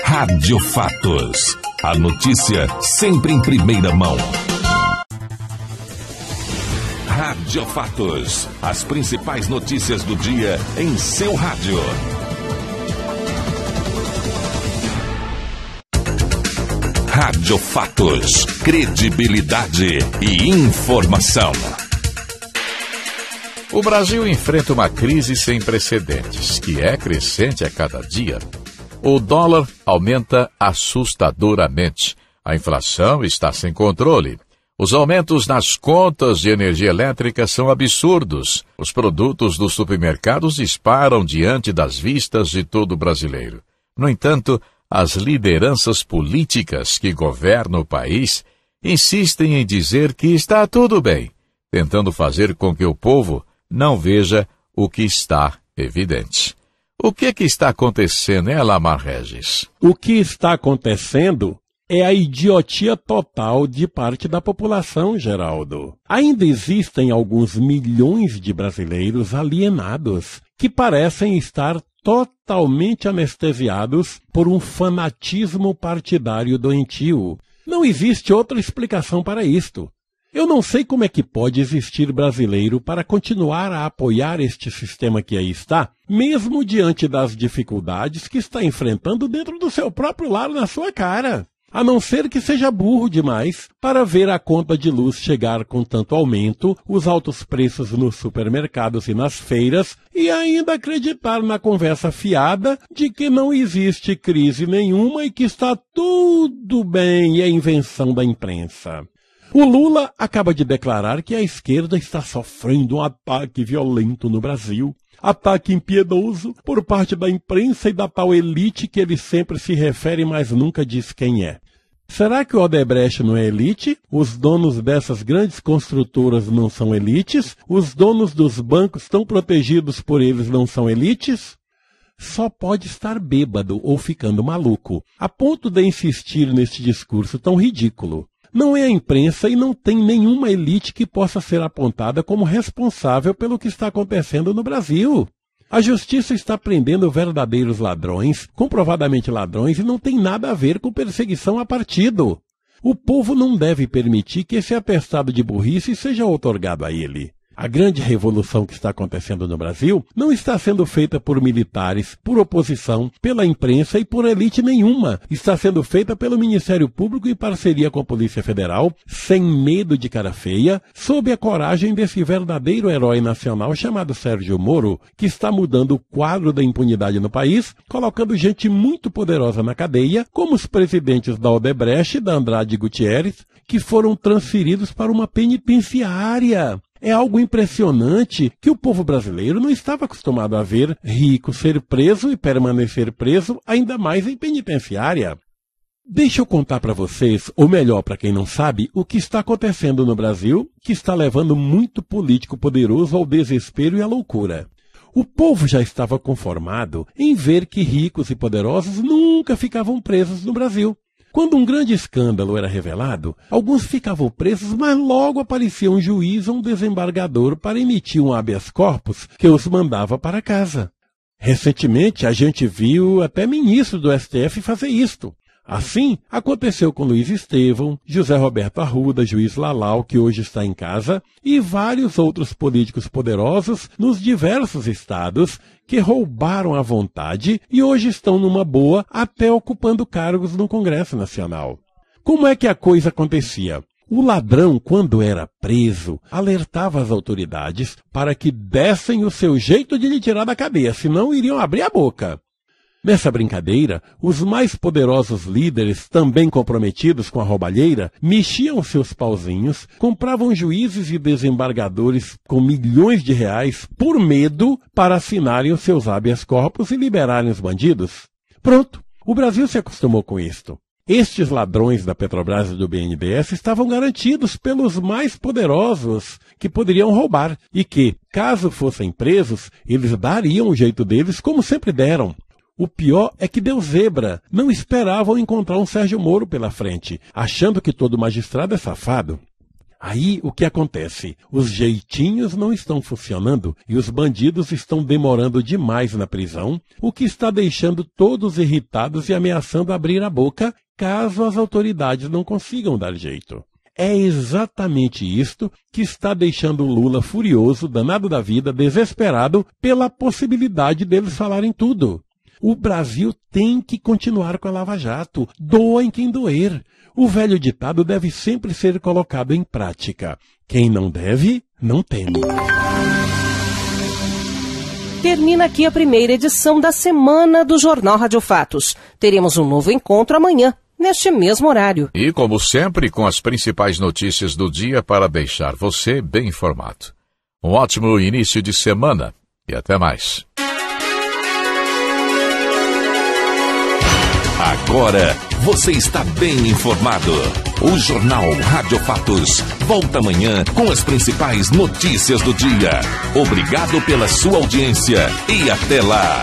Rádio Fatos. A notícia sempre em primeira mão. Rádio Fatos. As principais notícias do dia em seu rádio. Rádio Fatos. Credibilidade e informação. O Brasil enfrenta uma crise sem precedentes, que é crescente a cada dia o dólar aumenta assustadoramente. A inflação está sem controle. Os aumentos nas contas de energia elétrica são absurdos. Os produtos dos supermercados disparam diante das vistas de todo brasileiro. No entanto, as lideranças políticas que governam o país insistem em dizer que está tudo bem, tentando fazer com que o povo não veja o que está evidente. O que, é que está acontecendo, hein, né, Alamar Regis? O que está acontecendo é a idiotia total de parte da população, Geraldo. Ainda existem alguns milhões de brasileiros alienados que parecem estar totalmente anestesiados por um fanatismo partidário doentio. Não existe outra explicação para isto. Eu não sei como é que pode existir brasileiro para continuar a apoiar este sistema que aí está, mesmo diante das dificuldades que está enfrentando dentro do seu próprio lar na sua cara. A não ser que seja burro demais para ver a conta de luz chegar com tanto aumento, os altos preços nos supermercados e nas feiras, e ainda acreditar na conversa fiada de que não existe crise nenhuma e que está tudo bem e é invenção da imprensa. O Lula acaba de declarar que a esquerda está sofrendo um ataque violento no Brasil. Ataque impiedoso por parte da imprensa e da tal elite que ele sempre se refere, mas nunca diz quem é. Será que o Odebrecht não é elite? Os donos dessas grandes construtoras não são elites? Os donos dos bancos tão protegidos por eles não são elites? Só pode estar bêbado ou ficando maluco, a ponto de insistir neste discurso tão ridículo. Não é a imprensa e não tem nenhuma elite que possa ser apontada como responsável pelo que está acontecendo no Brasil. A justiça está prendendo verdadeiros ladrões, comprovadamente ladrões, e não tem nada a ver com perseguição a partido. O povo não deve permitir que esse atestado de burrice seja otorgado a ele. A grande revolução que está acontecendo no Brasil não está sendo feita por militares, por oposição, pela imprensa e por elite nenhuma. Está sendo feita pelo Ministério Público em parceria com a Polícia Federal, sem medo de cara feia, sob a coragem desse verdadeiro herói nacional chamado Sérgio Moro, que está mudando o quadro da impunidade no país, colocando gente muito poderosa na cadeia, como os presidentes da Odebrecht e da Andrade Gutierrez, que foram transferidos para uma penitenciária. É algo impressionante que o povo brasileiro não estava acostumado a ver rico ser preso e permanecer preso, ainda mais em penitenciária. Deixa eu contar para vocês, ou melhor, para quem não sabe, o que está acontecendo no Brasil, que está levando muito político poderoso ao desespero e à loucura. O povo já estava conformado em ver que ricos e poderosos nunca ficavam presos no Brasil. Quando um grande escândalo era revelado, alguns ficavam presos, mas logo aparecia um juiz ou um desembargador para emitir um habeas corpus que os mandava para casa. Recentemente, a gente viu até ministro do STF fazer isto. Assim, aconteceu com Luiz Estevão, José Roberto Arruda, juiz Lalau, que hoje está em casa, e vários outros políticos poderosos nos diversos estados que roubaram a vontade e hoje estão numa boa até ocupando cargos no Congresso Nacional. Como é que a coisa acontecia? O ladrão, quando era preso, alertava as autoridades para que dessem o seu jeito de lhe tirar da cadeia, senão iriam abrir a boca. Nessa brincadeira, os mais poderosos líderes, também comprometidos com a roubalheira, mexiam seus pauzinhos, compravam juízes e desembargadores com milhões de reais por medo para assinarem os seus habeas corpus e liberarem os bandidos. Pronto, o Brasil se acostumou com isto. Estes ladrões da Petrobras e do BNDES estavam garantidos pelos mais poderosos que poderiam roubar e que, caso fossem presos, eles dariam o jeito deles como sempre deram. O pior é que deu zebra. Não esperavam encontrar um Sérgio Moro pela frente, achando que todo magistrado é safado. Aí o que acontece? Os jeitinhos não estão funcionando e os bandidos estão demorando demais na prisão, o que está deixando todos irritados e ameaçando abrir a boca caso as autoridades não consigam dar jeito. É exatamente isto que está deixando Lula furioso, danado da vida, desesperado pela possibilidade deles falarem tudo. O Brasil tem que continuar com a Lava Jato. Doa em quem doer. O velho ditado deve sempre ser colocado em prática. Quem não deve, não teme. Termina aqui a primeira edição da semana do Jornal Rádio Fatos. Teremos um novo encontro amanhã, neste mesmo horário. E, como sempre, com as principais notícias do dia para deixar você bem informado. Um ótimo início de semana e até mais. Agora você está bem informado. O Jornal Rádio Fatos volta amanhã com as principais notícias do dia. Obrigado pela sua audiência e até lá.